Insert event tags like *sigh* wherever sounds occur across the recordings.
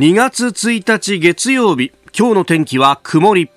2月1日月曜日今日の天気は曇り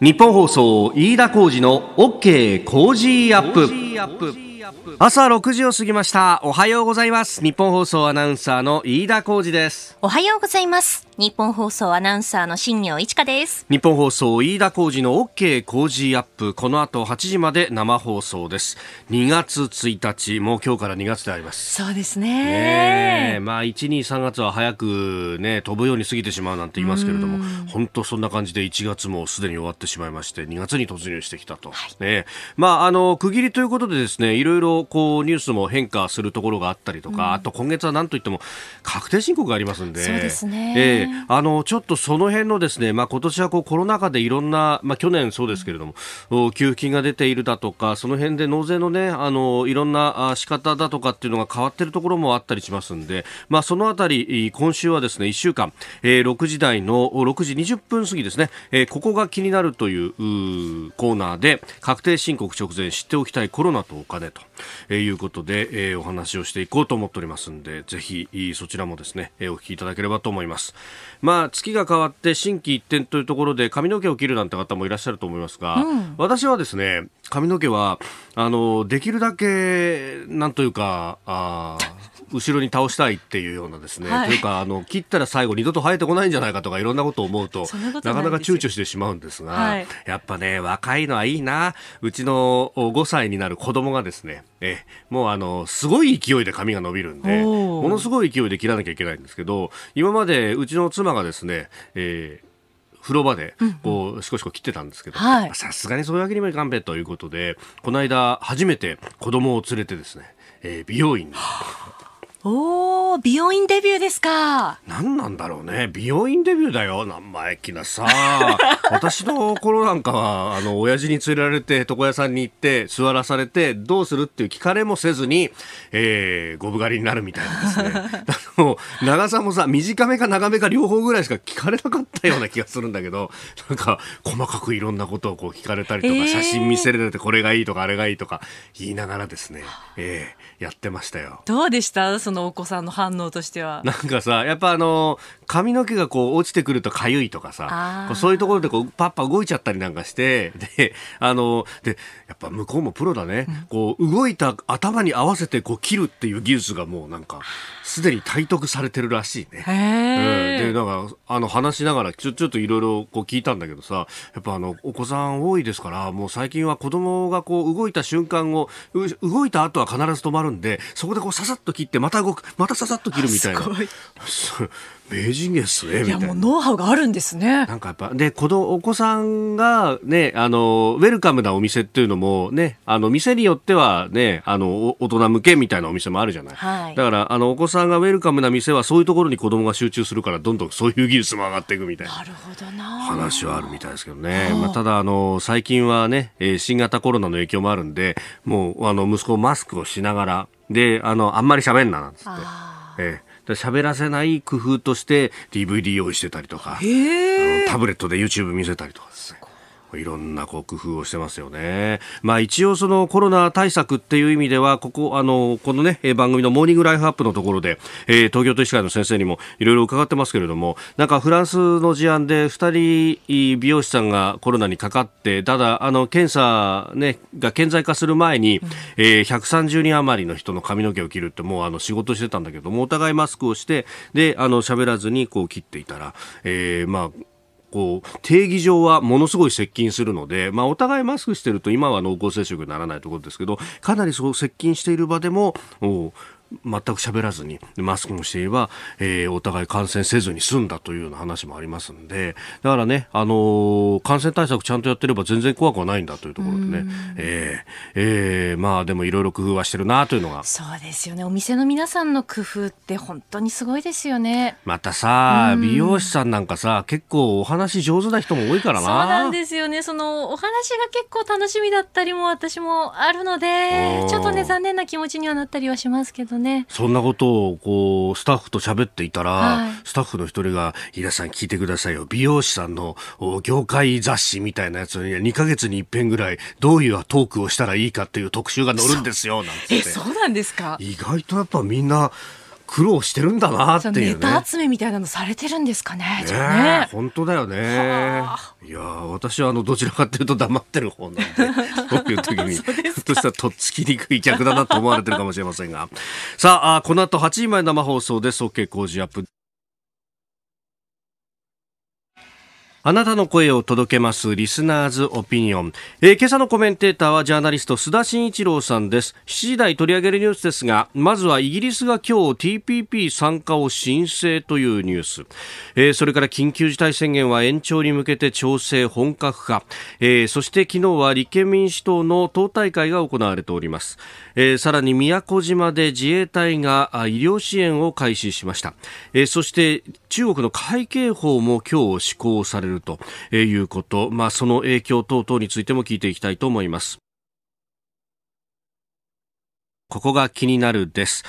日本放送飯田浩二の OK コージーアップ朝6時を過ぎましたおはようございます日本放送アナウンサーの飯田浩二ですおはようございます日本放送アナウンサーの新業一華です日本放送飯田浩二の OK 工事アップこの後8時まで生放送です2月1日もう今日から2月でありますそうですねねまあ1、2、3月は早くね飛ぶように過ぎてしまうなんて言いますけれども本当そんな感じで1月もすでに終わってしまいまして2月に突入してきたと、はい、ねまああの区切りということでですねいろろいろこうニュースも変化するところがあったりとか、うん、あと今月はなんといっても確定申告がありますんで、そうですね。えー、あのちょっとその辺のですね、まあ今年はこうコロナ禍でいろんな、まあ去年そうですけれども、うん、給付金が出ているだとか、その辺で納税のね、あのいろんな仕方だとかっていうのが変わってるところもあったりしますんで、まあそのあたり今週はですね1週間、えー、6時台の6時20分過ぎですね、えー、ここが気になるというコーナーで確定申告直前知っておきたいコロナとお金とということで、えー、お話をしていこうと思っておりますんで、ぜひそちらもですね、えー、お聞きいただければと思います。まあ、月が変わって新規一転というところで髪の毛を切るなんて方もいらっしゃると思いますが、うん、私はですね、髪の毛は、あの、できるだけ、なんというか、あ後ろに倒したいっていうようなですね、はい、というかあの切ったら最後二度と生えてこないんじゃないかとかいろんなことを思うとなかなか躊躇してしまうんですが、はい、やっぱね若いのはいいなうちの5歳になる子供がですねえもうあのすごい勢いで髪が伸びるんでものすごい勢いで切らなきゃいけないんですけど今までうちの妻がですね、えー風呂場でこうしこしこ切ってたんですけどさすがにそういうわけにもいかんべということでこの間初めて子供を連れてですね、えー、美容院に *laughs* おお、美容院デビューですか。何なんだろうね。美容院デビューだよ。生意気なさ。*laughs* 私の頃なんかは、あの、親父に連れられて、床屋さんに行って、座らされて、どうするっていう聞かれもせずに、えー、ゴブ狩りになるみたいなですね。*laughs* あの、長さもさ、短めか長めか両方ぐらいしか聞かれなかったような気がするんだけど、なんか、細かくいろんなことをこう聞かれたりとか、えー、写真見せられて、これがいいとか、あれがいいとか、言いながらですね、えー、やってましたよどうでしたそのお子さんの反応としてはなんかさやっぱあの髪の毛がこう落ちてくるとかゆいとかさそういうところでこうパッパ動いちゃったりなんかしてであのでやっぱ向こうもプロだね、うん、こう動いた頭に合わせてこう切るっていう技術がもうなんかすでに体得されてるらしいね、うん、でなんかあの話しながらちょちょっといろいろ聞いたんだけどさやっぱあのお子さん多いですからもう最近は子供がこう動いた瞬間を動いた後は必ず止まるんで、そこでこうささっと切って、また動く、またささっと切るみたいな。*laughs* 名人芸っすねいやもうノウハウがあるんですねなんかやっぱでこのお子さんがねあのウェルカムなお店っていうのもねあの店によってはねあの大人向けみたいなお店もあるじゃない、はい、だからあのお子さんがウェルカムな店はそういうところに子供が集中するからどんどんそういう技術も上がっていくみたいななるほどな話はあるみたいですけどね、まあ、ただあの最近はね新型コロナの影響もあるんでもうあの息子マスクをしながらで、あの、あんまり喋んな、なんつって。え喋らせない工夫として DVD 用意してたりとか、タブレットで YouTube 見せたりとかですね。いろんなこう工夫をしてますよね。まあ一応そのコロナ対策っていう意味では、ここ、あの、このね、番組のモーニングライフアップのところで、えー、東京都医師会の先生にもいろいろ伺ってますけれども、なんかフランスの事案で2人美容師さんがコロナにかかって、ただ、あの、検査ね、が顕在化する前に、えー、130人余りの人の髪の毛を切るってもうあの仕事してたんだけども、お互いマスクをして、で、あの、喋らずにこう切っていたら、えー、まあ、こう定義上はものすごい接近するので、まあ、お互いマスクしてると今は濃厚接触にならないところですけどかなりそう接近している場でもお全く喋らずにマスクもしていれば、えー、お互い感染せずに済んだというような話もありますんでだからね、あのー、感染対策ちゃんとやってれば全然怖くはないんだというところでね、えーえー、まあでもいろいろ工夫はしてるなというのがそうですよねお店の皆さんの工夫って本当にすごいですよねまたさ、美容師さんなんかさ結構お話上手な人も多いからなそうなんですよねそのお話が結構楽しみだったりも私もあるのでちょっとね残念な気持ちにはなったりはしますけどねねそんなことをこうスタッフと喋っていたら、はい、スタッフの一人が「皆さん聞いてくださいよ美容師さんの業界雑誌みたいなやつに2か月に一遍ぐらいどういうトークをしたらいいかっていう特集が載るんですよ」なんてえそうなんですか意外とやっぱみんな苦労してるんだなっていう、ね、ネタ集めみたいなのされてるんですかね。ねね本当だよね。いや私はあのどちらかというと黙ってる方なんで *laughs* そういう時にひょっとしたらとっつきにくい客だなと思われてるかもしれませんがさあこの後8時前生放送で総計工事アップ。あなたの声を届けますリスナーズオピニオン、えー、今朝のコメンテーターはジャーナリスト須田慎一郎さんです7時台取り上げるニュースですがまずはイギリスが今日 TPP 参加を申請というニュース、えー、それから緊急事態宣言は延長に向けて調整本格化、えー、そして昨日は立憲民主党の党大会が行われております、えー、さらに宮古島で自衛隊が医療支援を開始しました、えー、そして中国の会計法も今日施行されるるということ、まあ、その影響等々についても聞いていきたいと思います。ここが気になるです。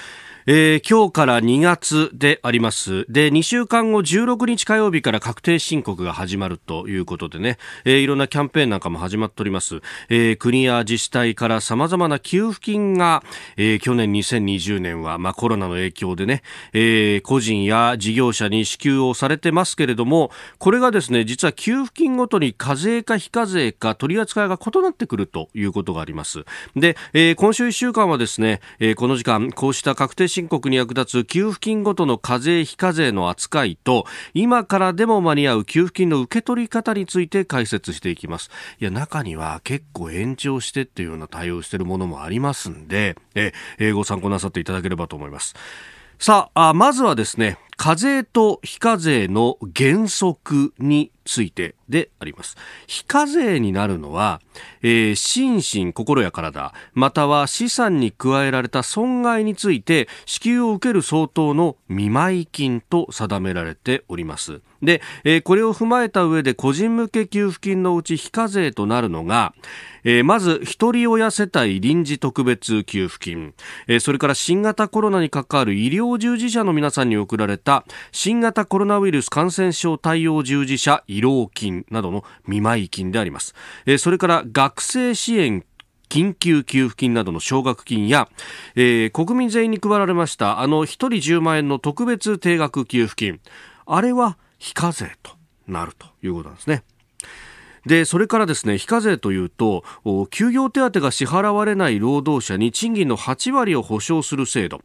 えー、今日から2月であります。で、2週間後16日火曜日から確定申告が始まるということでね、えー、いろんなキャンペーンなんかも始まっております。えー、国や自治体から様々な給付金が、えー、去年2020年は、まあ、コロナの影響でね、えー、個人や事業者に支給をされてますけれども、これがですね、実は給付金ごとに課税か非課税か取り扱いが異なってくるということがあります。で、えー、今週1週間はですね、えー、この時間、こうした確定申告に役立つ給付金ごとの課税非課税の扱いと今からでも間に合う給付金の受け取り方について解説していきますいや中には結構延長してっていうような対応してるものもありますんでえご参考なさっていただければと思いますさあまずはですね課税と非課税の原則についてであります。非課税になるのは、えー、心身、心や体、または資産に加えられた損害について支給を受ける相当の見舞金と定められております。で、えー、これを踏まえた上で個人向け給付金のうち非課税となるのが、えー、まず、一人親世帯臨時特別給付金、えそれから新型コロナに関わる医療従事者の皆さんに送られた新型コロナウイルス感染症対応従事者慰労金などの見舞い金であります。えそれから学生支援緊急給付金などの奨学金や、えー、国民全員に配られましたあの1人10万円の特別定額給付金あれは非課税となるということなんですね。でそれからですね非課税というと休業手当が支払われない労働者に賃金の8割を保障する制度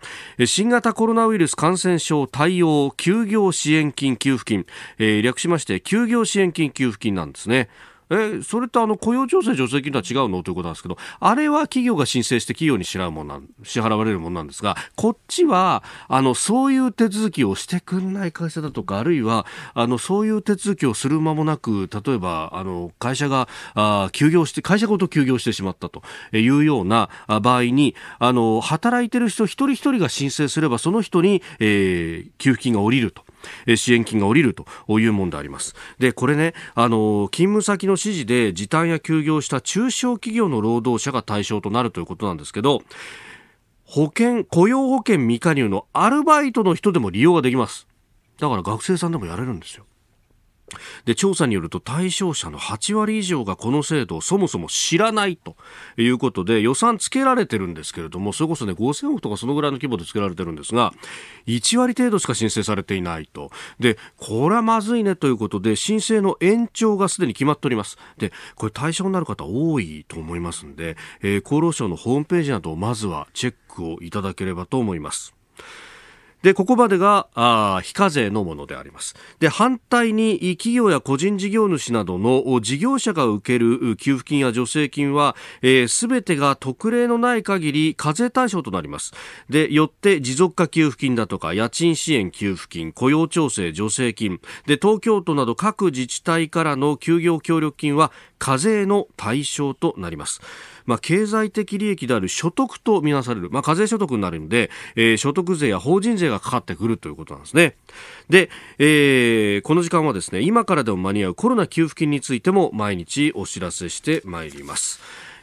新型コロナウイルス感染症対応休業支援金給付金、えー、略しまして休業支援金給付金なんですね。えそれとあの雇用調整助成金とは違うのということなんですけどあれは企業が申請して企業に支払うもなん支払われるものなんですがこっちはあのそういう手続きをしてくれない会社だとかあるいはあのそういう手続きをする間もなく例えばあの会社があ休業して会社ごと休業してしまったというような場合にあの働いてる人一人一人が申請すればその人に、えー、給付金が下りると。支援金が下りるというものでありますでこれねあの勤務先の指示で時短や休業した中小企業の労働者が対象となるということなんですけど保険雇用保険未加入のアルバイトの人でも利用ができますだから学生さんでもやれるんですよで調査によると対象者の8割以上がこの制度をそもそも知らないということで予算つけられてるんですけれどもそれこそね5000億とかそのぐらいの規模でつけられてるんですが1割程度しか申請されていないとでこれはまずいねということで申請の延長がすでに決まっておりますでこれ対象になる方多いと思いますんで、えー、厚労省のホームページなどをまずはチェックをいただければと思います。で、ここまでが、あ非課税のものであります。で、反対に、企業や個人事業主などの事業者が受ける給付金や助成金は、す、えー、べ、てが特例のない限り課税対象となります。で、よって持続化給付金だとか、家賃支援給付金、雇用調整助成金、で、東京都など各自治体からの休業協力金は課税の対象となります。まあ、経済的利益である所得とみなされる、まあ、課税所得になるので、えー、所得税や法人税がかかってくるということなんですね。で、えー、この時間はですね、今からでも間に合うコロナ給付金についても毎日お知らせしてまいります。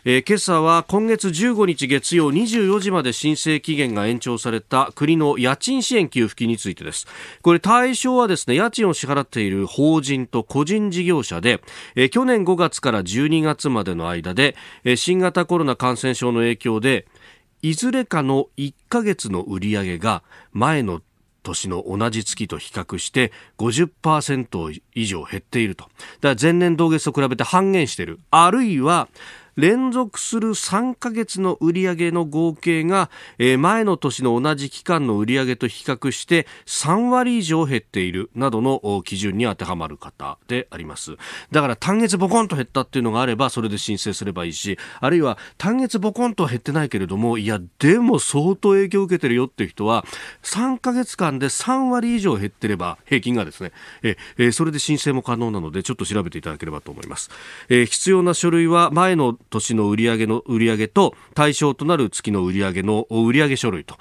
えー、今朝は今月15日月曜24時まで申請期限が延長された国の家賃支援給付金についてですこれ対象はですね家賃を支払っている法人と個人事業者で、えー、去年5月から12月までの間で、えー、新型コロナ感染症の影響でいずれかの1ヶ月の売り上げが前の年の同じ月と比較して50%以上減っていると。だから前年同月と比べて半減している。あるいは連続する3ヶ月の売上の合計が、えー、前の年の同じ期間の売上と比較して3割以上減っているなどの基準に当てはまる方であります。だから単月ボコンと減ったっていうのがあればそれで申請すればいいし、あるいは単月ボコンとは減ってないけれども、いや、でも相当影響を受けてるよっていう人は、3ヶ月間で3割以上減ってれば、平均がですね、え、えそれで申請も可能なので、ちょっと調べていただければと思います。え必要な書類は前の年の売上の売上と対象となる月の売上の売上書類と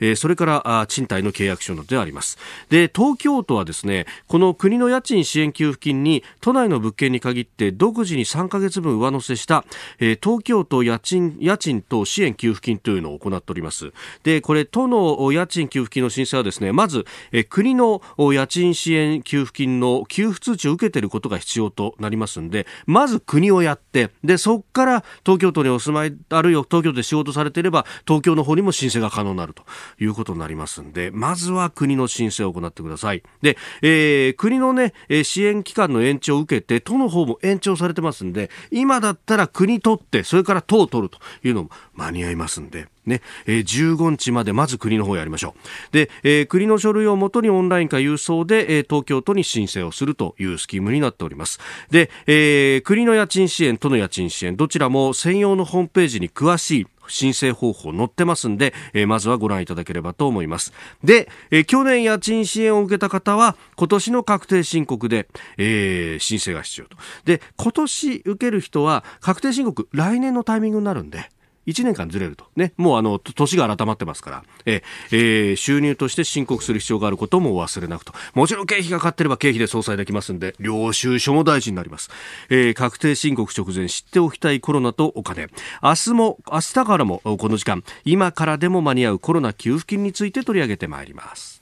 えそれから賃貸の契約書などでありますで東京都はですねこの国の家賃支援給付金に都内の物件に限って独自に3ヶ月分上乗せした、え東京都家賃家賃等支援給付金というのを行っておりますでこれ都の家賃給付金の申請はですねまず、え国の家賃支援給付金の給付通知を受けていることが必要となりますんでまず国をやってでそから東京都にお住まいあるいは東京都で仕事されていれば東京の方にも申請が可能になるということになりますんでまずは国の申請を行ってくださいで、えー、国のね支援期間の延長を受けて都の方も延長されてますんで今だったら国取ってそれから都を取るというのも間に合いますんでね、えー、15日までまず国の方やりましょう。で、えー、国の書類をもとにオンラインか郵送で、えー、東京都に申請をするというスキームになっております。で、えー、国の家賃支援、都の家賃支援、どちらも専用のホームページに詳しい申請方法載ってますんで、えー、まずはご覧いただければと思います。で、えー、去年家賃支援を受けた方は、今年の確定申告で、えー、申請が必要と。で、今年受ける人は、確定申告、来年のタイミングになるんで、1年間ずれると。ね。もうあの、年が改まってますから、ええー、収入として申告する必要があることも忘れなくと。もちろん経費がかかってれば経費で相殺できますんで、領収書も大事になります。えー、確定申告直前知っておきたいコロナとお金。明日も、明日からもこの時間、今からでも間に合うコロナ給付金について取り上げてまいります。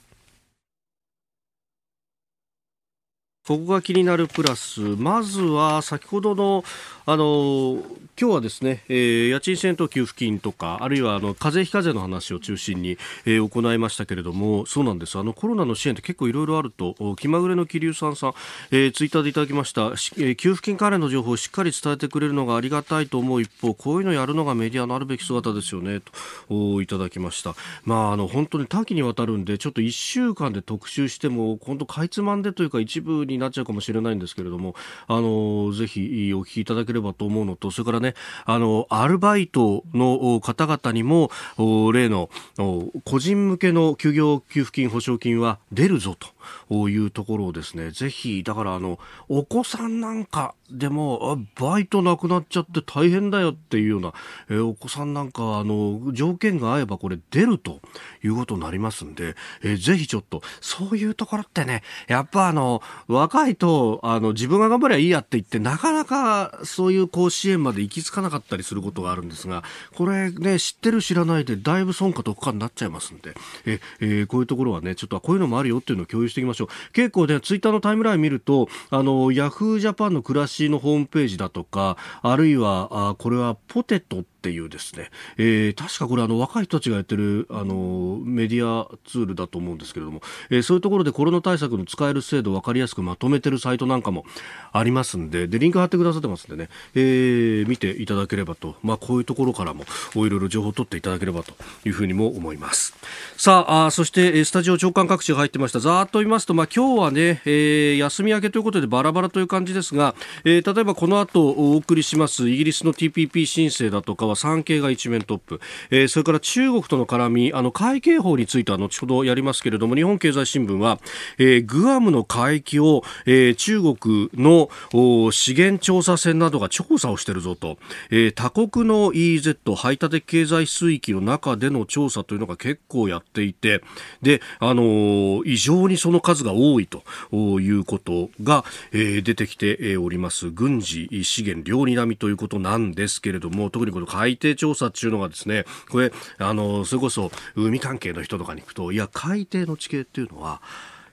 ここが気になるプラス、まずは先ほどの、あの、今日はですね、えー、家賃戦闘給付金とか、あるいはあの課税非課税の話を中心に、えー、行いましたけれども、そうなんです、あのコロナの支援って結構いろいろあると、気まぐれの気流さんさん、えー、ツイッターでいただきました、え給付金関連の情報をしっかり伝えてくれるのがありがたいと思う一方、こういうのやるのがメディアのあるべき姿ですよね、といただきました。まあ、あの、本当に多岐にわたるんで、ちょっと一週間で特集しても、本当かいつまんでというか、一部にになっちゃうかもしれないんですけれども、あの、ぜひお聞きいただければと思うのと、それからね、あの、アルバイトの方々にも、例の、個人向けの休業給付金、保証金は出るぞというところをですね、ぜひ、だからあの、お子さんなんか、でもバイトなくなっちゃって大変だよっていうような、えー、お子さんなんかあの条件が合えばこれ出るということになりますんで、えー、ぜひちょっとそういうところってねやっぱあの若いとあの自分が頑張りゃいいやって言ってなかなかそういう甲子園まで行き着かなかったりすることがあるんですがこれね知ってる知らないでだいぶ損か得かになっちゃいますんでえ、えー、こういうところはねちょっとこういうのもあるよっていうのを共有していきましょう結構ねツイッターのタイムライン見るとあのヤフージャパンの暮らしのホームページだとかあるいはこれはポテトっていうですね、えー、確かこれあの若い人たちがやってるあのメディアツールだと思うんですけれども、えー、そういうところでコロナ対策の使える制度を分かりやすくまとめてるサイトなんかもありますんで、で、リンク貼ってくださってますんでね、えー、見ていただければと、まあこういうところからもいろいろ情報を取っていただければというふうにも思います。さあ、あそしてスタジオ長官各地が入ってました。ざーっと言いますと、まあ今日はね、えー、休み明けということでバラバラという感じですが、えー、例えばこの後お送りしますイギリスの TPP 申請だとかはは産経が一面トップ、えー、それから中国との絡みあの海警法については後ほどやりますけれども日本経済新聞は、えー、グアムの海域を、えー、中国の資源調査船などが調査をしているぞと、えー、他国の EEZ 排他的経済水域の中での調査というのが結構やっていてで、あのー、異常にその数が多いということが、えー、出てきております軍事資源両睨みということなんですけれども特にこの海海底調査っていうのがですね、これ、あの、それこそ海関係の人とかに行くと、いや、海底の地形っていうのは、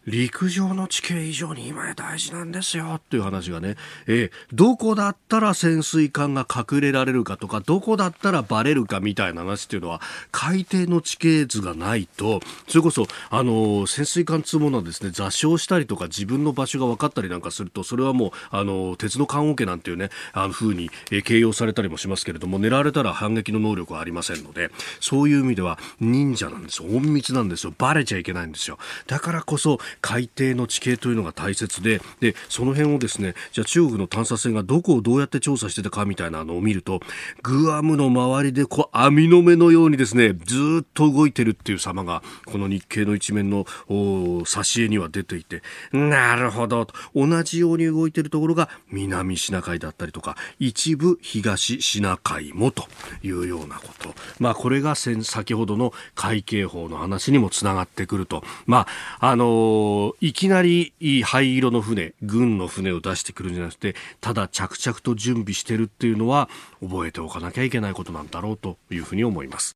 陸上の地形以上に今や大事なんですよっていう話がね、えー、どこだったら潜水艦が隠れられるかとかどこだったらバレるかみたいな話っていうのは海底の地形図がないとそれこそ、あのー、潜水艦つものはですね座礁したりとか自分の場所が分かったりなんかするとそれはもう、あのー、鉄の棺桶なんていうねあの風に、え形容されたりもしますけれども狙われたら反撃の能力はありませんのでそういう意味では忍者なんですよ隠密なんですよバレちゃいけないんですよだからこそ海底の地形というのが大切ででその辺をですねじゃあ中国の探査船がどこをどうやって調査してたかみたいなのを見るとグアムの周りでこう網の目のようにですねずっと動いてるっていう様がこの日経の一面の挿絵には出ていてなるほどと同じように動いてるところが南シナ海だったりとか一部東シナ海もというようなこと、まあ、これが先ほどの海警法の話にもつながってくると、まああのーいきなり灰色の船軍の船を出してくるんじゃなくてただ着々と準備してるっていうのは覚えておかなきゃいけないことなんだろうというふうに思います。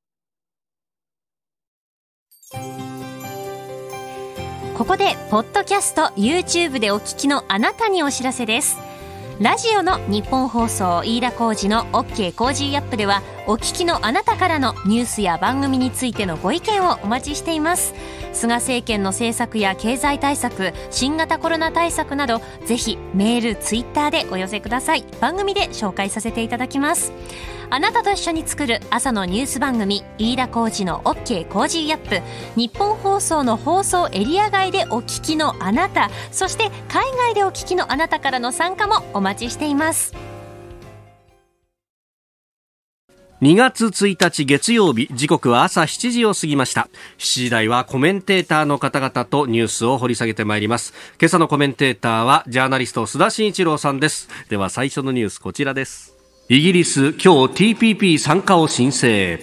ここでポッドキャスト YouTube でお聞きのあなたにお知らせですラジオの日本放送飯田浩二の OK コージーアップではお聞きのあなたからのニュースや番組についてのご意見をお待ちしています菅政権の政策や経済対策新型コロナ対策などぜひメールツイッターでお寄せください番組で紹介させていただきますあなたと一緒に作る朝のニュース番組飯田浩二の OK コージーアップ日本放送の放送エリア外でお聞きのあなたそして海外でお聞きのあなたからの参加もお待ちしています2月1日月曜日時刻は朝7時を過ぎました7時台はコメンテーターの方々とニュースを掘り下げてまいります今朝のコメンテーターはジャーナリスト須田慎一郎さんですでは最初のニュースこちらですイギリス今日 TPP 参加を申請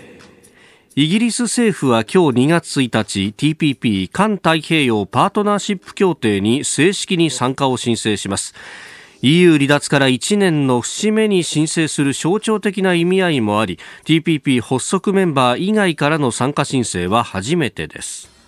イギリス政府は今日2月1日 TPP 環太平洋パートナーシップ協定に正式に参加を申請します EU 離脱から1年の節目に申請する象徴的な意味合いもあり TPP 発足メンバー以外からの参加申請は初めてです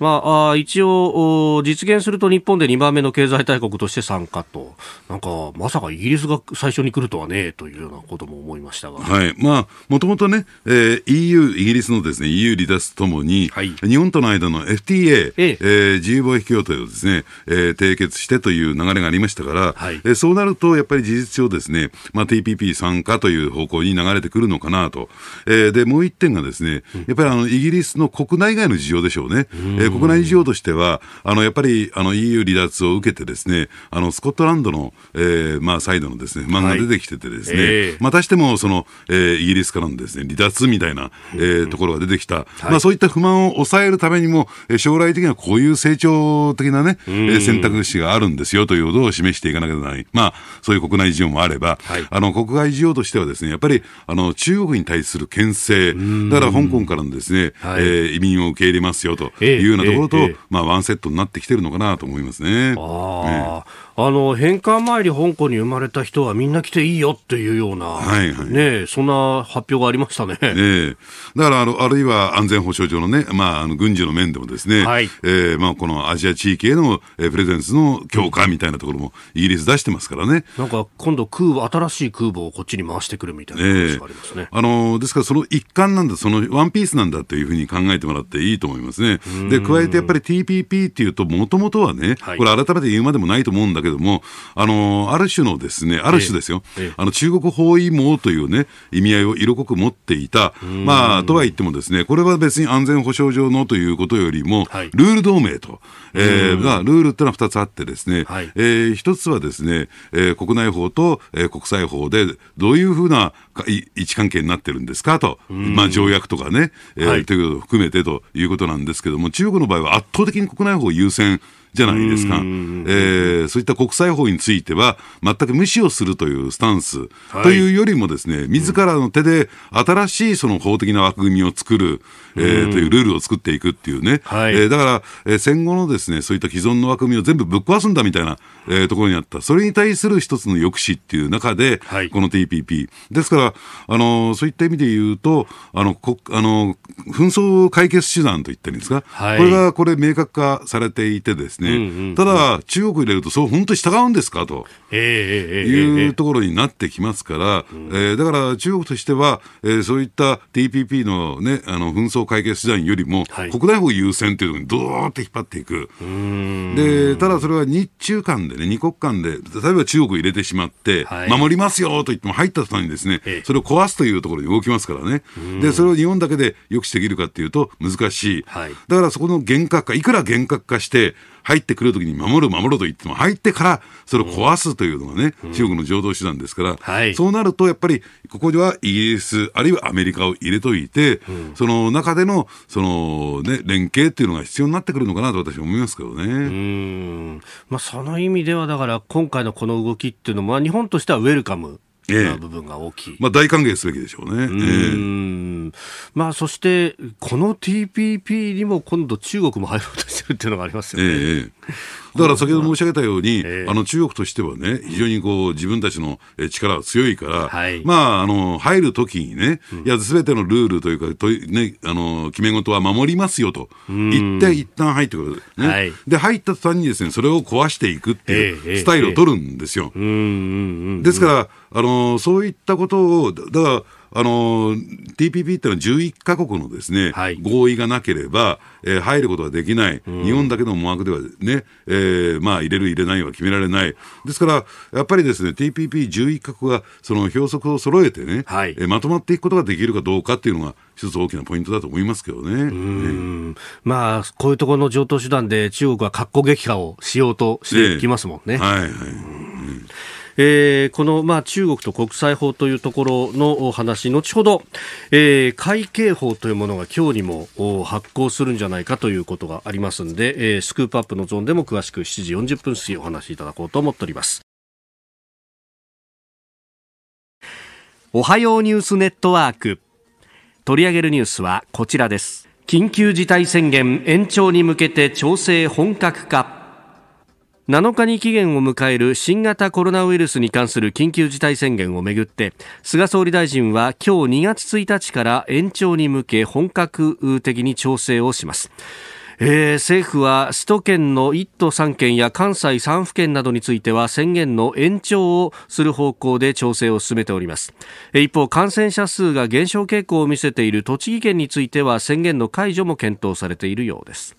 まあ、あ一応、実現すると日本で2番目の経済大国として参加と、なんか、まさかイギリスが最初に来るとはねというようなことも思いましたが、はいまあ、もともとね、えー、EU、イギリスのです、ね、EU 離脱ともに、はい、日本との間の FTA、えええー、自由貿易協定をですね、えー、締結してという流れがありましたから、はい、えー、そうなると、やっぱり事実上ですね、まあ、TPP 参加という方向に流れてくるのかなと、えー、でもう一点がです、ね、やっぱりあのイギリスの国内外の事情でしょうね。うん、国内事情としては、あのやっぱりあの EU 離脱を受けて、ですねあのスコットランドの、えーまあ、サイドのですね不満が出てきてて、ですね、はいえー、またしてもその、えー、イギリスからのですね離脱みたいな、えー、ところが出てきた、まあ、そういった不満を抑えるためにも、将来的にはこういう成長的なね、選択肢があるんですよということを示していかなきゃならない、まあ、そういう国内事情もあれば、はい、あの国外事情としてはですねやっぱりあの中国に対する牽制、だから香港からのですね、はい、えー、移民を受け入れますよというようななところと、まあ、ワンセットになってきてるのかなと思いますね。ああの返還前に香港に生まれた人はみんな来ていいよっていうような、はいはい、ね、そんな発表がありましたね、*laughs* えだからあのあるいは安全保障上の,、ねまあ、あの軍事の面でもですね、はい、えー、まあ、このアジア地域への、えプレゼンスの強化みたいなところもイギリス出してますからねなんか今度空母、新しい空母をこっちに回してくるみたいな話がありますね、あのですからその一環なんだ、そのワンピースなんだというふうに考えてもらっていいと思いますね。で加えてやっぱり TPP っていうともともとはね、はい、これ改めて言うまでもないと思うんだけどれども、あの、ある種のですね、ある種ですよ、ええ、あの中国包囲網というね、意味合いを色濃く持っていた、まあ、とは言ってもですね、これは別に安全保障上のということよりも、はい、ルール同盟と、えー、が、ルールってのは2つあってですね、はい、えー、1つはですね、えー、国内法と、えー、国際法で、どういうふうな位置関係になってるんですかと、まあ、条約とかね、えー、はい、ということを含めてということなんですけども、中国の場合は圧倒的に国内法優先じゃないですか、えー、そういった国際法については、全く無視をするというスタンス、というよりも、ですね自らの手で新しいその法的な枠組みを作る、えー、というルールを作っていくっていうね、はい、えー、だから、えー、戦後のですねそういった既存の枠組みを全部ぶっ壊すんだみたいな、えー、ところにあった、それに対する一つの抑止っていう中で、はい、この TPP、ですから、あのそういった意味で言うと、あのこあの紛争解決手段といったんですい、これがこれ、明確化されていてですねですね、うんうんうん、ただ、中国入れると、そう本当に従うんですかと、えー、いうところになってきますから、えー、えー、だから中国としては、えー、そういった TPP の,、ね、あの紛争解決手段よりも、はい、国内法優先というのにどーって引っ張っていく、でただそれは日中間でね、2国間で、例えば中国入れてしまって、はい、守りますよと言っても入った途端にですね、えー、それを壊すというところに動きますからね、でそれを日本だけで抑止できるかっていうと難しい、はい、だからそこの厳格化、いくら厳格化して、入ってくるときに守る、守ると言っても、入ってからそれを壊すというのがね、うん、中国の常道手段ですから、うんはい、そうなるとやっぱり、ここではイギリス、あるいはアメリカを入れといて、うん、その中でのその、ね、連携っていうのが必要になってくるのかなと私は思いますけどね。まあ、その意味では、だから今回のこの動きっていうのも、日本としてはウェルカムええ、部分が大きい、まあ、大歓迎すべきでしょうね。うんええ、まあ、そして、この TPP にも今度、中国も入ろうとしてっていうのがありますよね。えだから先ほど申し上げたように、えあの中国としてはね、非常にこう自分たちの力は強いから、はい、まあ、あの入るときにね、いや、すべてのルールというか、とね、あの決め事は守りますよと言って、一旦入ってくるね、はい、で、入った途端にですね、それを壊していくっていうスタイルを取るんですよ。ですから、あのそういったことを、だから、あの TPP ってのは11か国のですね、はい、合意がなければ、えー、入ることはできない、日本だけの思惑ではね、えー、まあ入れる入れないは決められない。ですからやっぱりですね TPP11 か国がその標則を揃えてね、はい、えー、まとまっていくことができるかどうかっていうのが一つ大きなポイントだと思いますけどね。ねまあこういうところの常等手段で中国は格好撃破をしようとしてきますもんね。はいはい。えー、この、まあ、中国と国際法というところのお話、後ほど、えー、会計法というものが今日にもお発行するんじゃないかということがありますので、えー、スクープアップのゾーンでも詳しく7時40分過ぎお話しいただこうと思っております。おはようニュースネットワーク。取り上げるニュースはこちらです。緊急事態宣言延長に向けて調整本格化。7日に期限を迎える新型コロナウイルスに関する緊急事態宣言をめぐって菅総理大臣は今日2月1日から延長に向け本格的に調整をします。えー、政府は首都圏の1都3県や関西3府県などについては宣言の延長をする方向で調整を進めております一方感染者数が減少傾向を見せている栃木県については宣言の解除も検討されているようです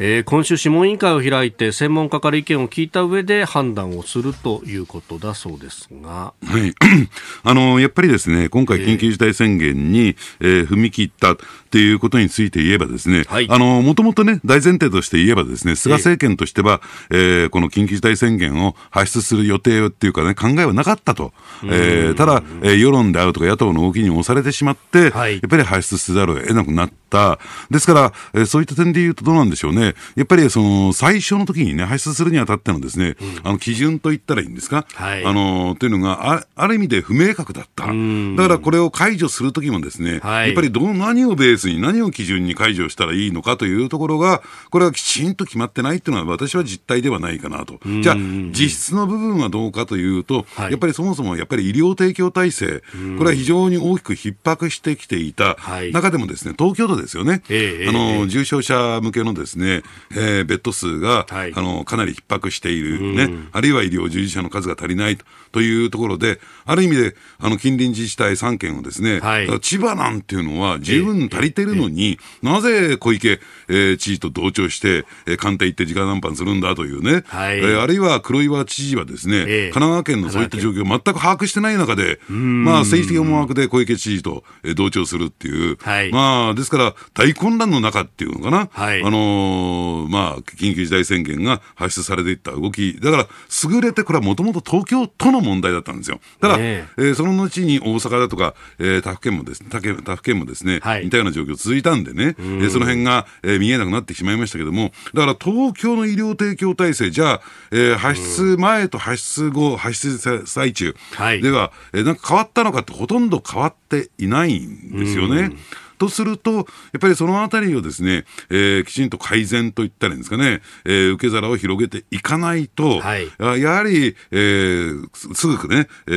えー、今週諮問委員会を開いて専門家から意見を聞いた上で判断をするということだそうですが、はい、*clears throat* あのやっぱりですね今回緊急事態宣言に、えー、踏み切ったっていうことについて言えばですね、はい、あの、もともとね、大前提として言えばですね、菅政権としては、えー、えー、この緊急事態宣言を発出する予定っていうかね、考えはなかったと。えー、ただ、えー、世論であるとか野党の動きに押されてしまって、はい、やっぱり発出せざるを得なくなった。ですから、えー、そういった点で言うとどうなんでしょうね。やっぱり、その、最初の時にね、排出するにあたってのですね、うん、あの、基準と言ったらいいんですか。はい、あの、というのがあ、ある意味で不明確だった。だから、これを解除する時もですね、はい、やっぱりどう、何をベスに何を基準に解除したらいいのかというところが、これはきちんと決まってないというのは、私は実態ではないかなと、じゃあ、実質の部分はどうかというと、はい、やっぱりそもそもやっぱり医療提供体制、これは非常に大きく逼迫してきていた中でも、ですね、東京都ですよね、えー、あの、えー、重症者向けのですね、えー、ベッド数が、はい、あのかなり逼迫しているね、あるいは医療従事者の数が足りないというところで、ある意味であの近隣自治体3県をですね、千葉なんていうのは十分足りいてるのに、なぜ小池、えー、知事と同調して、えー、官邸行って直談判するんだというね、はい、えー、あるいは黒岩知事はですね、えー、神奈川県のそういった状況を全く把握してない中で、まあ、政治的思惑で小池知事と、えー、同調するっていう、はい、まあ、ですから、大混乱の中っていうのかな、はい、あのー、まあ、緊急事態宣言が発出されていった動き、だから、優れて、これはもともと東京都の問題だったんですよ。ただ、えー、えー、その後に大阪だとか、えー、他府県もです、他府県もですね、はい、似たような状況続いたんでね、うん、その辺が、えー、見えなくなってしまいましたけども、だから東京の医療提供体制、じゃあ、えー、発出前と発出後、発出最中では、えー、なんか変わったのかって、ほとんど変わっていないんですよね。うんとすると、やっぱりそのあたりをですね、えー、きちんと改善といったらいいんですかね、えー、受け皿を広げていかないと、はい、やはり、えー、すぐね、え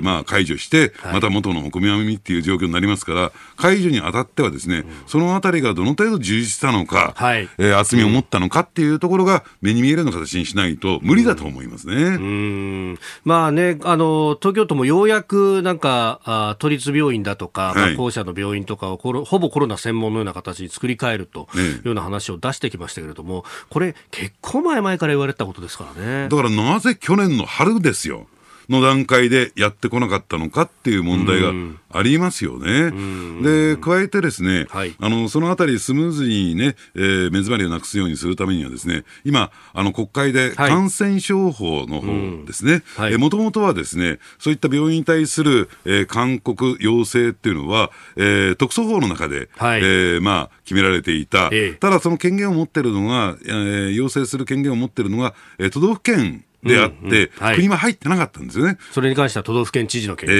ー、まあ解除して、また元のおこみっていう状況になりますから、解除にあたってはですね、そのあたりがどの程度充実したのか、はい、えー、厚みを持ったのかっていうところが目に見えるような形にしないと無理だと思いますね。うん、まあね、あの、東京都もようやくなんか、あ都立病院だとか、はい、まあ、校舎の病院とかをフロほぼコロナ専門のような形に作り変えるというような話を出してきましたけれども、これ、結構前々から言われたことですからね。だからなぜ去年の春ですよ。の段階でやってこなかったのかっていう問題がありますよね。で、加えてですね、はい、あの、そのあたりスムーズにね、えー、目詰まりをなくすようにするためにはですね、今、あの、国会で感染症法の方ですね、もともとはですね、そういった病院に対する、えー、勧告、要請っていうのは、えー、特措法の中で、はい、えー、まあ、決められていた。ただ、その権限を持ってるのが、えー、要請する権限を持ってるのが、えー、都道府県であって、国は入ってなかったんですよね。それに関しては都道府県知事の権限、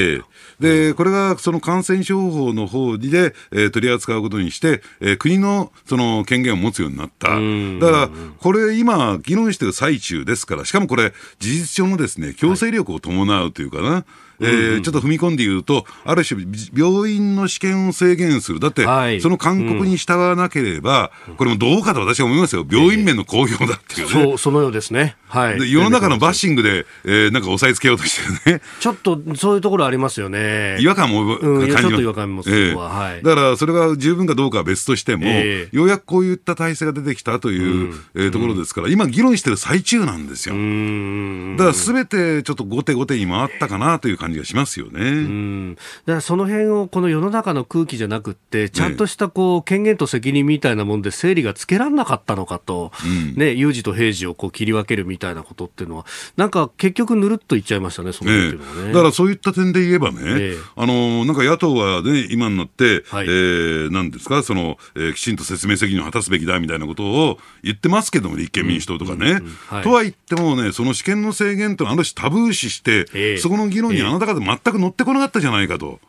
えー、で、これがその感染症法の方で、えー、取り扱うことにして、えー、国のその権限を持つようになった。だから、これ今、議論してる最中ですから、しかもこれ、事実上のですね、強制力を伴うというかな、えー、ちょっと踏み込んで言うと、ある種、病院の試験を制限する、だって、はい、その勧告に従わなければ、うん、これもどうかと私は思いますよ、病院面の公表だっていうね、えー、そうそのようですね、はい、世の中のバッシングで、えー、なんか押さえつけようとしてるね、ちょっとそういうところありますよね、違和感も感じ、うん、ちょっと違和感もする、えーはい、だからそれが十分かどうかは別としても、えー、ようやくこういった体制が出てきたという、うん、えー、ところですから、今、議論してる最中なんですよ。だからすべてちょっと後手後手に回ったかなという感じ感じがしますよね。うん、だからその辺をこの世の中の空気じゃなくて、ちゃんとしたこう、権限と責任みたいなもんで整理がつけられなかったのかと、ね、有事と平時をこう切り分けるみたいなことっていうのは、なんか結局ぬるっといっちゃいましたね、その、ね、だからそういった点で言えばね、えあの、なんか野党はね、今になって、はい、えー、なんですか、その、えー、きちんと説明責任を果たすべきだみたいなことを言ってますけども、立憲民主党とかね。うんうんうんはい、とは言ってもね、その試験の制限というのは、あの人タブー視して、え、そこの議論にあなた方全く乗ってこなかったじゃないかと。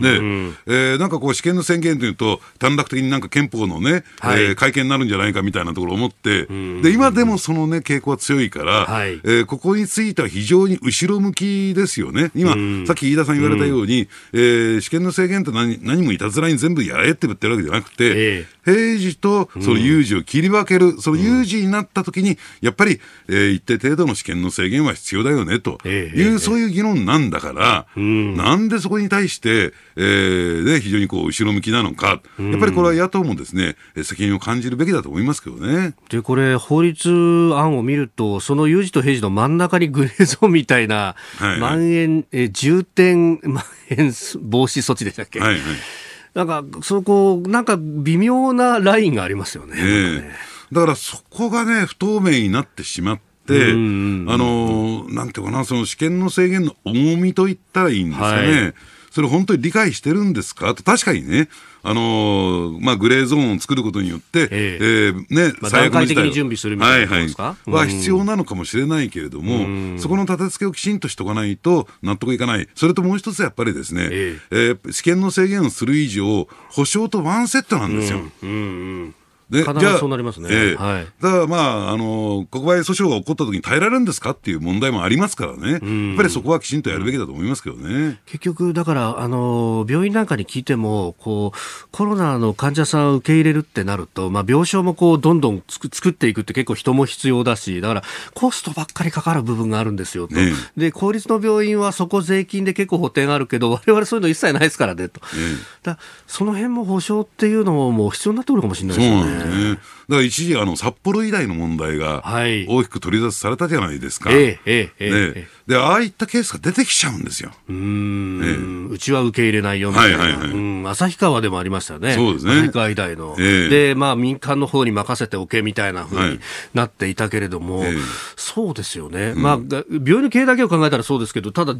ねうん、えー、なんかこう、試験の宣言というと、短絡的になんか憲法のね、はい、えー、会見になるんじゃないかみたいなところを思って、うん、で今でもその、ね、傾向は強いから、はい、えー、ここについては非常に後ろ向きですよね、今、うん、さっき飯田さん言われたように、えー、試験の制限って何何もいたずらに全部やれって言ってるわけじゃなくて、えー、平時とその有事を切り分ける、その有事になったときに、やっぱり、えー、一定程度の試験の制限は必要だよねという、そういう議論なんだから、なんでそこに対して、えー、ね、非常にこう後ろ向きなのか、やっぱりこれは野党もですね責任を感じるべきだと思いますけどね。で、これ、法律案を見ると、その有事と平時の真ん中にグレーゾーンみたいな、はいはい、延、え重点まん延防止措置でしたっけ。はいはいなんか、そこ、なんか微妙なラインがありますよね。えー、ねだからそこがね、不透明になってしまって、あの、なんていうかな、その試験の制限の重みといったらいいんですかね。はいそれ本当に理解してるんですかと、確かにね、あのー、まあ、グレーゾーンを作ることによって、ええー、ね、まあ、準備するみたいなはいはい、は必要なのかもしれないけれども、そこの立て付けをきちんとしておかないと納得いかない、それともう一つやっぱりですね、えええー、試験の制限をする以上、保証とワンセットなんですよ。うんうんうん必ずそうなりますね。えー、はい、だからまあ、あの、国賠訴訟が起こった時に耐えられるんですかっていう問題もありますからね。やっぱりそこはきちんとやるべきだと思いますけどね。結局、だから、あの、病院なんかに聞いても、こう、コロナの患者さんを受け入れるってなると、まあ、病床もこう、どんどんつく作っていくって結構人も必要だし、だから、コストばっかりかかる部分があるんですよと。ね、で、公立の病院はそこ税金で結構補填あるけど、われわれそういうの一切ないですからねと。ねだその辺も保証っていうのも必要になってくるかもしれないですよね。ね。から一時、あの、札幌以来の問題が大きく取り沙汰されたじゃないですか。はい、ええ、ええ、で、ああいったケースが出てきちゃうんですよ。うん、ええ、うちは受け入れないよみたいな。はいはいはい、うん、旭川でもありましたね。そうですね。大川以来の、ええ。で、まあ民間の方に任せておけみたいなふうになっていたけれども、はい、そうですよね。うん、まあ、病院の経営だけを考えたらそうですけど、ただ、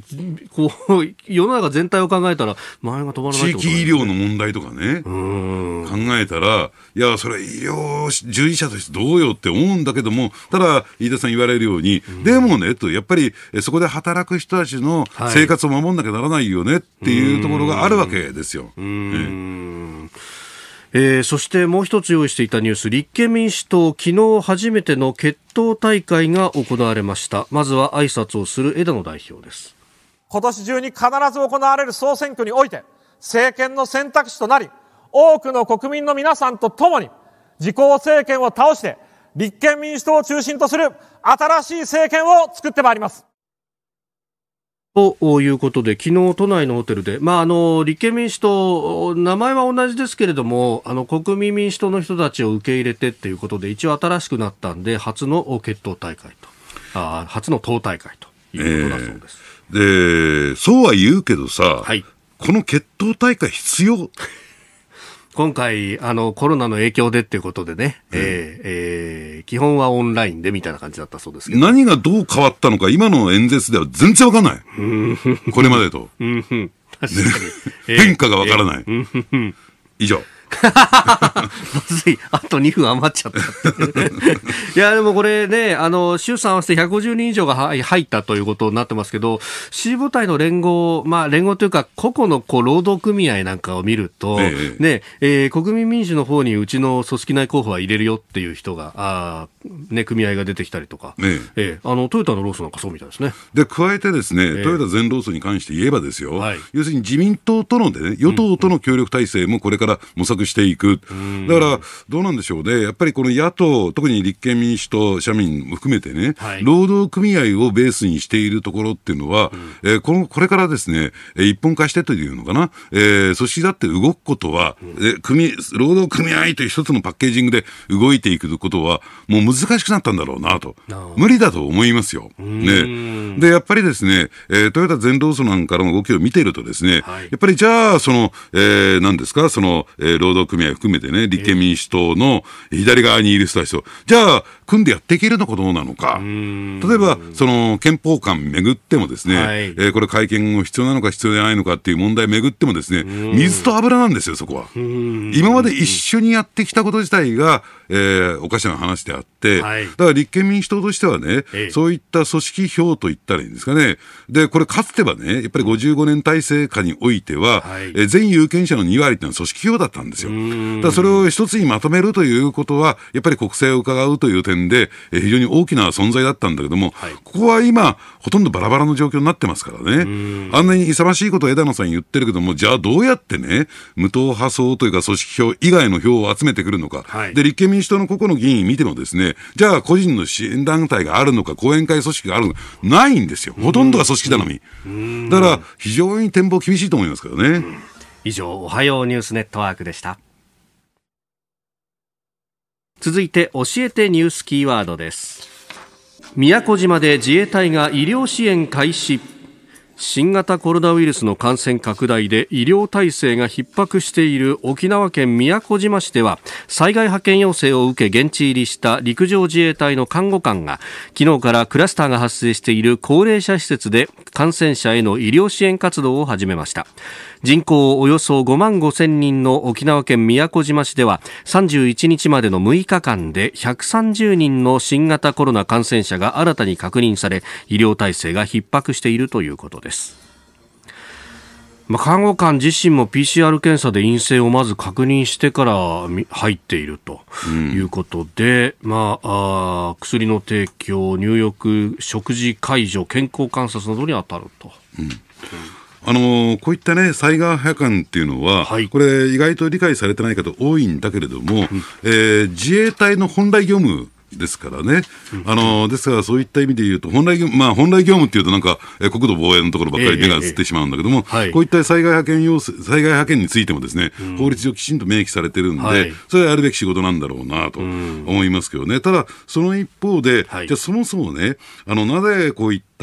こう、*laughs* 世の中全体を考えたら、りが止まらない、ね、地域医療の問題とかね、考えたら、いや、それ医療従事者としてどうよって思うんだけども、ただ、飯田さん言われるように、うん、でもね、と、やっぱりそこで働く人たちの生活を守んなきゃならないよねっていうところがあるわけですよ。うんえー、そしてもう一つ用意していたニュース立憲民主党昨日初めての決闘大会が行われましたまずは挨拶をする枝野代表です今年中に必ず行われる総選挙において政権の選択肢となり多くの国民の皆さんと共に自公政権を倒して、立憲民主党を中心とする新しい政権を作ってまいります。ということで、昨日都内のホテルで、まあ、あの、立憲民主党、名前は同じですけれども、あの、国民民主党の人たちを受け入れてっていうことで、一応新しくなったんで、初の決闘大会と、あ初の党大会ということだそうです。えー、で、そうは言うけどさ、はい、この決闘大会必要今回、あの、コロナの影響でっていうことでね、えー、えー、基本はオンラインでみたいな感じだったそうですけど。何がどう変わったのか、今の演説では全然わかんない。これまでと。確かに、ね変化がわからない。以上。*laughs* まずい。あと2分余っちゃった。*laughs* いや、でもこれね、あの、衆参合わせて150人以上が入ったということになってますけど、支部隊の連合、まあ、連合というか、個々のこう労働組合なんかを見ると、ええ、ね、えー、国民民主の方にうちの組織内候補は入れるよっていう人が、あね、組合が出てきたりとか、ええあのトヨタの労組なんかそうみたいですね。で、加えてですね、トヨタ全労組に関して言えばですよ、はい、要するに自民党とのでね、与党との協力体制もこれから模索していく、だからどうなんでしょうね、やっぱりこの野党、特に立憲民主党、社民も含めてね、はい、労働組合をベースにしているところっていうのは、うん、えー、このこれからですね、一本化してというのかな、えー、組織だって動くことは、うん、え組労働組合という一つのパッケージングで動いていくことは、もう難しくなったんだろうなと、無理だと思いますよ。ね、でやっぱりですね、えー、トヨタ全労組なんかの動きを見ているとですね、はい、やっぱりじゃあ、その、えー、何ですか、その、えー労働組合含めてね、立憲民主党の左側にいる人たちと、じゃあ、組んでやっていけるのかどうなのか。例えば、その憲法官巡ってもですね、はい、えー、これ会見を必要なのか必要じゃないのかっていう問題巡ってもですね、水と油なんですよ、そこは。今まで一緒にやってきたこと自体が、えー、おかしな話であって、はい、だから立憲民主党としてはね、えそういった組織票といったらいいんですかね。で、これかつてはね、やっぱり55年体制下においては、はい、えー、全有権者の2割っていうのは組織票だったんですですよ。だそれを一つにまとめるということは、やっぱり国政を伺うという点で、え非常に大きな存在だったんだけども、はい、ここは今、ほとんどバラバラの状況になってますからね、あんなに勇ましいことを枝野さん言ってるけども、じゃあどうやってね、無党派層というか、組織票以外の票を集めてくるのか、はい、で立憲民主党の個々の議員見ても、ですねじゃあ個人の支援団体があるのか、後援会組織があるのか、ないんですよ、ほとんどが組織頼み。だから、非常に展望厳しいと思いますけどね。以上おはようニュースネットワークでした続いて教えてニュースキーワードです宮古島で自衛隊が医療支援開始新型コロナウイルスの感染拡大で医療体制が逼迫している沖縄県宮古島市では災害派遣要請を受け現地入りした陸上自衛隊の看護官が昨日からクラスターが発生している高齢者施設で感染者への医療支援活動を始めました人口およそ5万5千人の沖縄県宮古島市では31日までの6日間で130人の新型コロナ感染者が新たに確認され医療体制が逼迫しているということです看護官自身も PCR 検査で陰性をまず確認してから入っているということで、うん、まああ、薬の提供、入浴、食事解除、健康観察などに当たると。うんあのこういったね災害派遣っていうのは、はい、これ意外と理解されてない方多いんだけれども、うん、えー、自衛隊の本来業務ですからね、あのですからそういった意味で言うと、本来,、まあ、本来業務っていうと、なんか、え国土防衛のところばっかり目がつってしまうんだけども、えええ、こういった災害派遣要災害派遣についても、ですね、うん、法律上きちんと明記されてるんで、はい、それはやるべき仕事なんだろうなと思いますけどね、うん、ただ、その一方で、はい、じゃそもそもね、あのなぜこういった、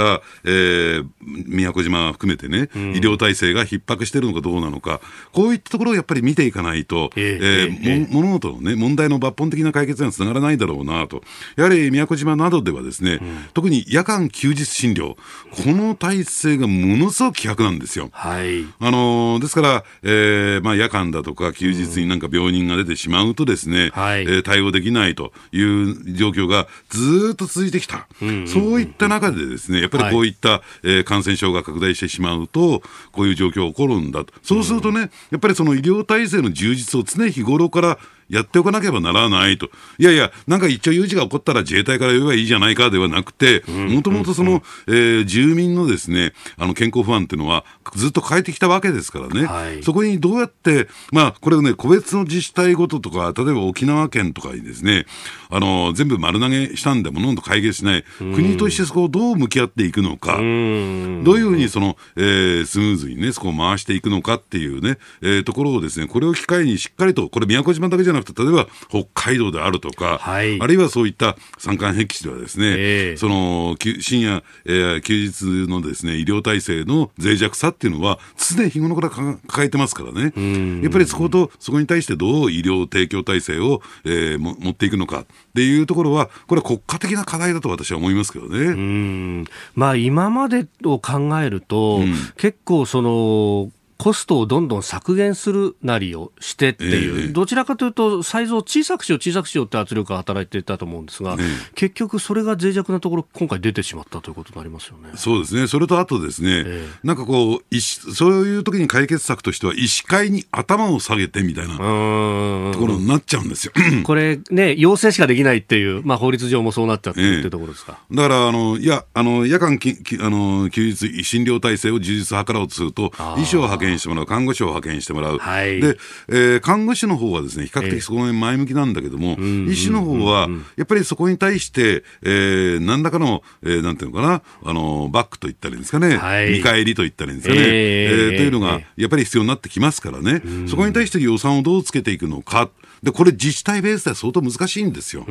えー、宮古島含めてね、うん、医療体制が逼迫しているのかどうなのか、こういったところをやっぱり見ていかないと、え物事のね、問題の抜本的な解決にはつながらないだろうなと、やはり宮古島などではですね、うん、特に夜間休日診療、この体制がものすごく希薄なんですよ。はい、あのー、ですから、えーまあ、夜間だとか休日になんか病人が出てしまうとですね、うん、はい、えー、対応できないという状況がずっと続いてきた、うんうんうん、そういった中でですね、っぱりこういった、はい、えー、感染症が拡大してしまうと、こういう状況が起こるんだと、そうするとね、うん、やっぱりその医療体制の充実を常日頃からやっておかなければならないと、いやいや、なんか一応有事が起こったら自衛隊から言えばいいじゃないかではなくて、もともとその、えー、住民のですねあの健康不安っていうのは、ずっと変えてきたわけですからね、はい、そこにどうやって、まあ、これね、個別の自治体ごととか、例えば沖縄県とかにですね、あの全部丸投げしたんでも、どんどん解決しない、国としてそこをどう向き合っていくのか、どういうふうにその、えー、スムーズにね、そこを回していくのかっていうね、えー、ところをですね、これを機会にしっかりと、これ、宮古島だけじゃなく例えば北海道であるとか、はい、あるいはそういった山間僻地ではですね、えー、その深夜、えー、休日のですね医療体制の脆弱さっていうのは、常日頃から抱えてますからね、やっぱりそこと、そこに対してどう医療提供体制を、えー、も持っていくのかっていうところは、これは国家的な課題だと私は思いますけどね。まあ、今までを考えると、うん、結構そのコストをどんどん削減するなりをしてっていう、どちらかというと、サイズを小さくしよう、小さくしようって圧力が働いていたと思うんですが、結局、それが脆弱なところ、今回出てしまったということになりますよねそうですね、それとあとですね、なんかこう、そういう時に解決策としては、医師会に頭を下げてみたいなところになっちゃうんですよ。*clears throat* これ、ね、要請しかできないっていう、まあ、法律上もそうなっちゃってるっていうところですか。だからあのいやあの夜間ききあの休日診療体制を充実図ろうとすると、医師を派遣遣してもらう、看護師を派遣してもらう、はい、でえー、看護師の方はですね比較的そこに前向きなんだけども、えー、医師の方はやっぱりそこに対して、えー、何らかの、えー、なんていうのかな、あのバックといったりですかね、はい、見返りといったりですかね、えー、えー、というのがやっぱり必要になってきますからね、そこに対して予算をどうつけていくのか。で、これ自治体ベースでは相当難しいんですよ。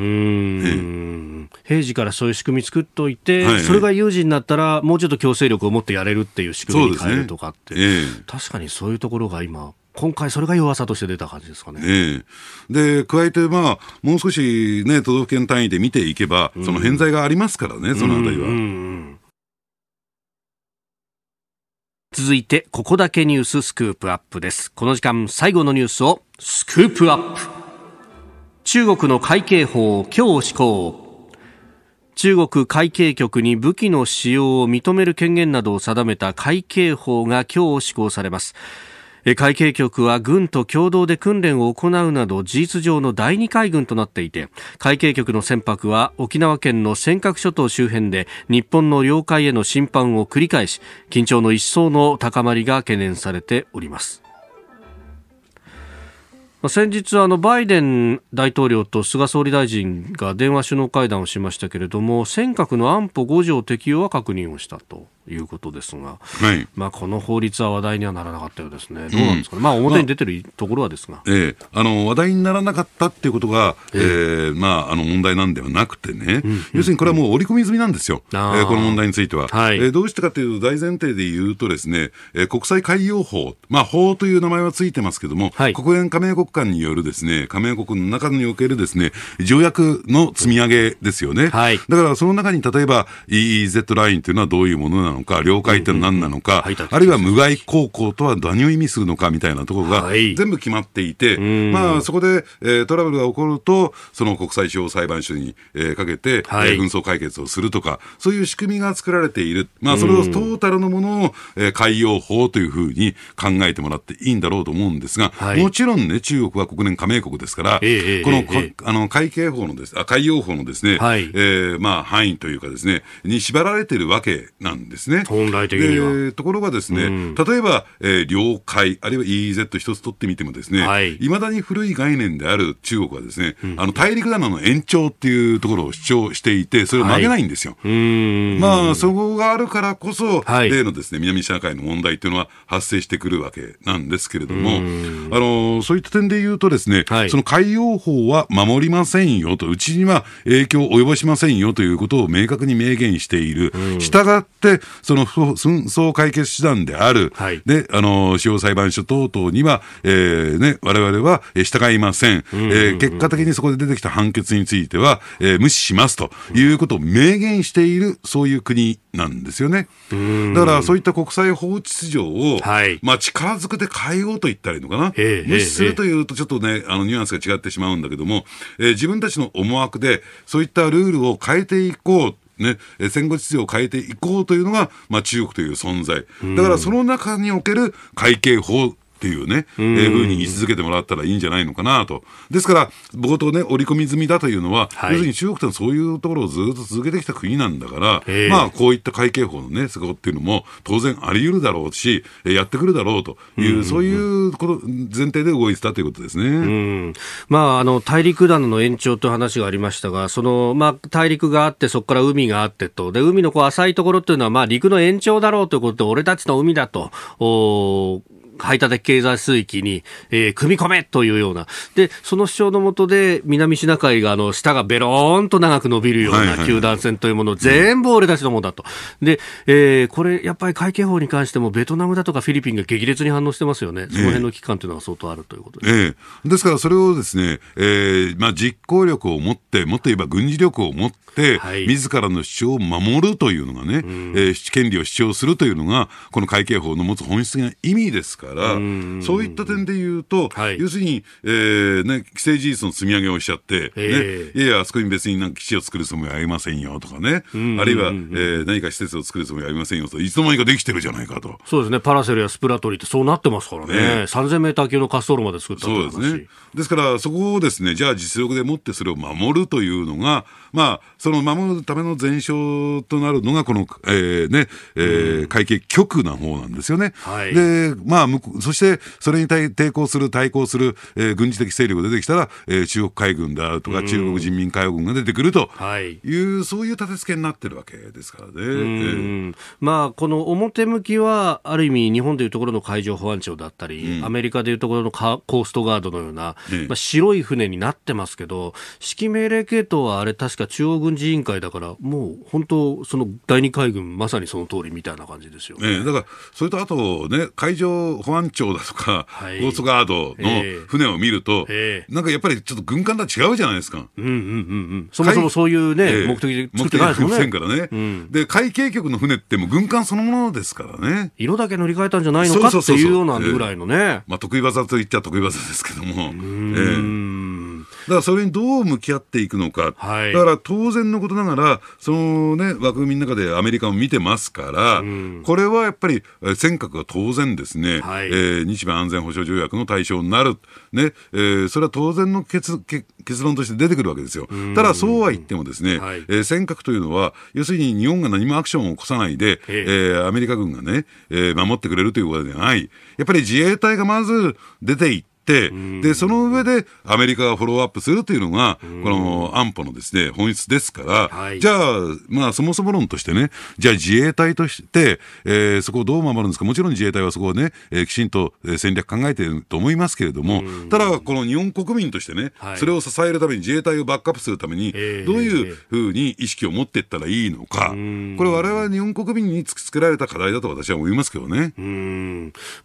平時からそういう仕組み作っておいて、はいそれが有事になったら、もうちょっと強制力を持ってやれるっていう仕組みに変えるとかって、ねえ確かにそういうところが今、今回、それが弱さとして出た感じですかね。ええ、で加えて、まあ、もう少し、ね、都道府県単位で見ていけば、その偏在がありますからね、そのあたりは。続いて、ここだけニューススクープアップです。この時間、最後のニュースをスクープアップ。中国の海警法今日施行中国会計局に武器の使用を認める権限などを定めた海警法が今日施行されます海警局は軍と共同で訓練を行うなど事実上の第2海軍となっていて海警局の船舶は沖縄県の尖閣諸島周辺で日本の領海への侵犯を繰り返し緊張の一層の高まりが懸念されております先日あのバイデン大統領と菅総理大臣が電話首脳会談をしましたけれども尖閣の安保5条適用は確認をしたと。いうことですが、はい、まあ、この法律は話題にはならなかったようですね、どうなんですかね、うん、まあ、表に出てるところはですが、まあ、えー、あの話題にならなかったっていうことが、えー、えー、まあ、あの問題なんではなくてね、うんうんうん、要するにこれはもう織り込み済みなんですよ、うえー、この問題については、はい、えー、どうしてかというと、大前提で言うと、ですね、えー、国際海洋法、まあ、法という名前はついてますけども、はい、国連加盟国間によるですね加盟国の中におけるですね条約の積み上げですよね。はい、だからその中に例えば EEZ ラインというのはどういうものななのか、了解って何なのか、あるいは無害航行とは何を意味するのかみたいなところが全部決まっていて、まあ、そこで、えー、トラブルが起こると、その国際司法裁判所に、えー、かけて、はい、紛争解決をするとか、そういう仕組みが作られている、まあ、それをトータルのものを、えー、海洋法というふうに考えてもらっていいんだろうと思うんですが、はい、もちろんね、中国は国連加盟国ですから、えー、このえー、あの海警法のですあ海洋法のですね、はい、えー、まあ、範囲というかですね、に縛られてるわけなんです。ですね。本来的には。ところがですね、うん、例えば、えー、領海、あるいは EEZ 一つ取ってみてもですね、はいまだに古い概念である中国はですね、うん、あの大陸棚の延長っていうところを主張していて、それを曲げないんですよ。はい、まあ、そこがあるからこそ、はい、例のですね、南シナ海の問題というのは発生してくるわけなんですけれども、あの、そういった点で言うとですね、はい、その海洋法は守りませんよと、うちには影響を及ぼしませんよということを明確に明言している。したがって、その紛争解決手段である、はい、であの司法裁判所等々には、えーね、我々は従いません、え結果的にそこで出てきた判決については、えー、無視しますということを明言している、そういう国なんですよね。だからそういった国際法秩序を、はい、まあ、力ずくで変えようと言ったらいいのかな、無視するというと、ちょっとね、あのニュアンスが違ってしまうんだけども、えー、自分たちの思惑で、そういったルールを変えていこう。ね、戦後秩序を変えていこうというのが、まあ、中国という存在。だからその中における会計法っていうね、えー、ふうに位置づけてもらったらいいんじゃないのかなと。ですから、冒頭ね、織り込み済みだというのは、はい、要するに中国ってそういうところをずっと続けてきた国なんだから、まあ、こういった会計法のね、そこっていうのも当然あり得るだろうし、やってくるだろうという、うんそういうこと前提で動いてたということですね。うん、まあ、あの、大陸棚の延長という話がありましたが、その、まあ、大陸があって、そこから海があってと、で、海のこう浅いところっていうのは、まあ、陸の延長だろうということで、俺たちの海だと、お排他的経済水域に、えー、組み込めというような。で、その主張のもとで、南シナ海が、あの、下がベローンと長く伸びるような球団戦というものを全部俺たちのものだと。で、えー、これ、やっぱり海警法に関しても、ベトナムだとかフィリピンが激烈に反応してますよね。その辺の危機感というのは相当あるということです。ええー、ですから、それをですね、えー、まあ、実行力を持って、もっと言えば軍事力を持って、はい、自らの主張を守るというのがね、うん、えー、権利を主張するというのが、この海警法の持つ本質的な意味ですから、から、そういった点で言うと、はい、要するに、えーね、既成事実の積み上げをしちゃって、えー、いやあそこに別になんか基地を作るつもりはありませんよとかね、あるいは、えー、何か施設を作るつもりはありませんよと、いつの間にかできてるじゃないかと。そうですね、パラセルやスプラトリーってそうなってますからね、ね3000メーター級の滑走路まで作ったそうですね。ですから、そこをですね、じゃあ実力でもってそれを守るというのが、まあ、その守るための前哨となるのが、この、えー、ね、えー、会計局な方なんですよね。はい、で、まあ、国、そしてそれに対抵抗する、対抗する、えー、軍事的勢力が出てきたら、えー、中国海軍だとか、中国人民解放軍が出てくるという、そういう立て付けになってるわけですからね。えー、まあ、この表向きは、ある意味、日本でいうところの海上保安庁だったり、うん、アメリカでいうところのコーストガードのような、まあ、白い船になってますけど、指揮命令系統はあれ、確か中央軍事委員会だから、もう本当、その第二海軍、まさにその通りみたいな感じですよね。ねだからそれとあとね海上保安庁だとか、はい、オーストガードの船を見ると、えー、なんかやっぱりちょっと軍艦とは違うじゃないですか。うんうんうんうん。そもそもそういうね、えー、目的で作ってないですもんね。せんからね、うん、で、海警局の船ってもう軍艦そのものですからね。色だけ塗り替えたんじゃないのかっていうようなぐらいのね。えー、まあ得意技と言っちゃ得意技ですけども。うん。えーだからそれにどう向き合っていくのか、はい、だから当然のことながら、そのね、枠組みの中でアメリカも見てますから、うん、これはやっぱり尖閣は当然ですね、はい、えー、日米安全保障条約の対象になる、ねえー、それは当然の結結結論として出てくるわけですよ。ただそうは言ってもですね、はい、えー、尖閣というのは、要するに日本が何もアクションを起こさないで、えー、アメリカ軍がね、えー、守ってくれるということではない。やっぱり自衛隊がまず出ていって、でその上でアメリカがフォローアップするというのが、この安保のです、ね、本質ですから、はい、じゃあ、まあ、そもそも論としてね、じゃあ自衛隊として、えー、そこをどう守るんですか、もちろん自衛隊はそこをね、えー、きちんと戦略考えてると思いますけれども、ただ、この日本国民としてね、はい、それを支えるために、自衛隊をバックアップするために、どういうふうに意識を持っていったらいいのか、これ、われわれ日本国民に作られた課題だと私は思いますけどね。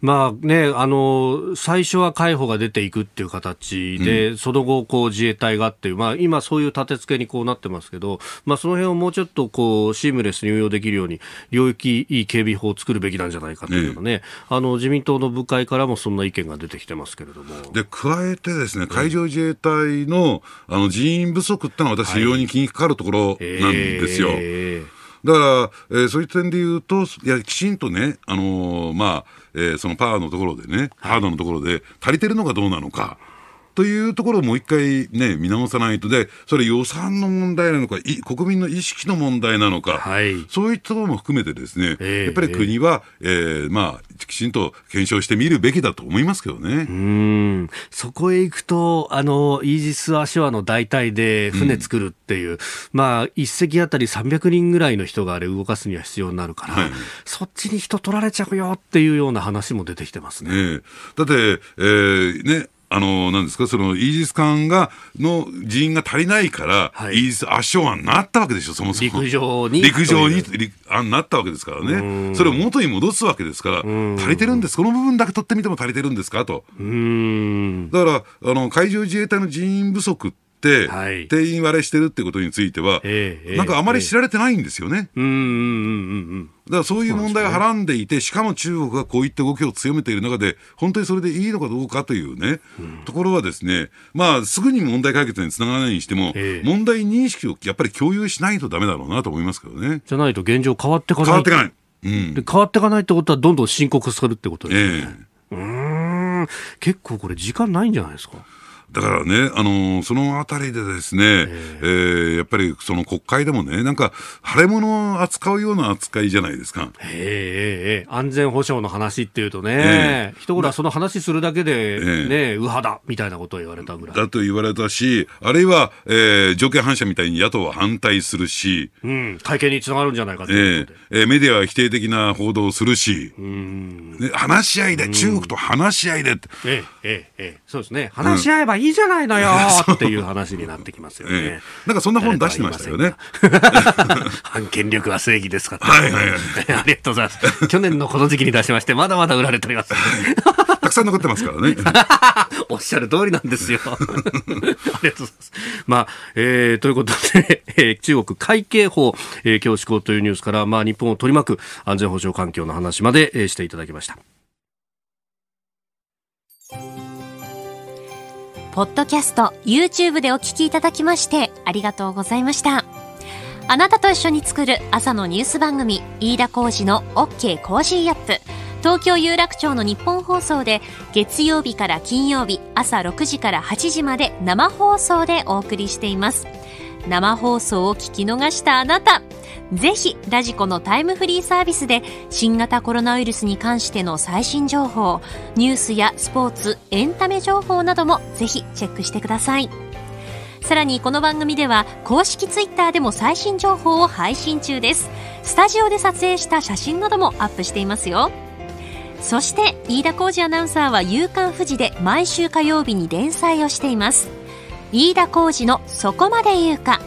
まあね、あの、最初はがが出ていくっていう形で、うん、その後こう自衛隊がっていう、まあ、今そういう立て付けにこうなってますけど、まあ、その辺をもうちょっとこうシームレスに運用できるように領域いい警備法を作るべきなんじゃないかというのね、うん、あの自民党の部会からもそんな意見が出てきてますけれどもで加えてですね海上自衛隊の,、あの人員不足ってのは私、非常に気にかかるところなんですよ。はいえーだから、えー、そういう点で言うと、いやきちんとね、あのー、まあ、えー、そのパワーのところでね、ハードのところで足りてるのかどうなのか、というところをもう一回ね、見直さないとで、それ予算の問題なのか、い国民の意識の問題なのか、はい、そういったところも含めてですね、えー、やっぱり国は、えー、まあ、きちんと検証してみるべきだと思いますけどね。うんそこへ行くと、あの、イージス・アショアの代替で船作るっていう、うん、まあ、一隻あたり300人ぐらいの人があれ動かすには必要になるから、はい、そっちに人取られちゃうよっていうような話も出てきてますね。ねだって、えー、ね、あの何ですかそのイージス艦がの人員が足りないから、はい、イージス圧勝案になったわけでしょ、そもそも陸上に陸上に案なったわけですからね、それを元に戻すわけですから、足りてるんです、この部分だけ取ってみても足りてるんですかと。だからあの海上自衛隊の人員不足って、はい、定員割れしてるってことについては、えー、なんかあまり知られてないんですよね。うー、うんうんうんうんだからそういう問題がはらんでいて、しかも中国がこういった動きを強めている中で、本当にそれでいいのかどうかというね、うん、ところはですね、まあ、すぐに問題解決につながらないにしても、えー、問題認識をやっぱり共有しないとだめだろうなと思いますけどね。じゃないと現状変わってかない。変わっていかない。うん、で変わっていかないってことは、どんどん深刻するってことですね。えー、うん結構これ、時間ないんじゃないですか。だからね、あのそのあたりでですね、えー、やっぱりその国会でもね、なんか、腫れ物を扱うような扱いじゃないですか。ええ安全保障の話っていうとね、人ほら、その話するだけで、ね、右派だみたいなことを言われたぐらい。だと言われたし、あるいは、えー、条件反射みたいに野党は反対するし、うん、会見につながるんじゃないかとええメディアは否定的な報道をするし、うん話し合いで、中国と話し合いでって。ええええそうですね。話し合えばいいじゃないのよ *laughs* っていう話になってきますよね。ええ、なんかそんな本出してましたよね。*laughs* 反権力は正義ですか、ね、はいはいはい。*laughs* ありがとうございます。去年のこの時期に出しまして、まだまだ売られております。たくさん残ってますからね。おっしゃる通りなんですよ。ありがとうございます。まあ、えー、ということで、えー、中国会計法、えー、今日施というニュースから、まあ、日本を取り巻く安全保障環境の話まで、えー、していただきました。ポッドキャスト、YouTube でお聞きいただきまして、ありがとうございました。あなたと一緒に作る朝のニュース番組、飯田浩二の OK コージーアップ。東京有楽町の日本放送で月曜日から金曜日朝6時から8時まで生放送でお送りしています。生放送を聞き逃したあなたぜひラジコのタイムフリーサービスで新型コロナウイルスに関しての最新情報ニュースやスポーツエンタメ情報などもぜひチェックしてくださいさらにこの番組では公式 twitter でも最新情報を配信中ですスタジオで撮影した写真などもアップしていますよそして飯田浩二アナウンサーは「夕刊富士」で毎週火曜日に連載をしています飯田浩二のそこまで言うか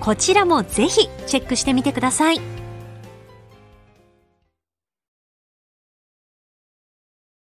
こちらもぜひチェックしてみてください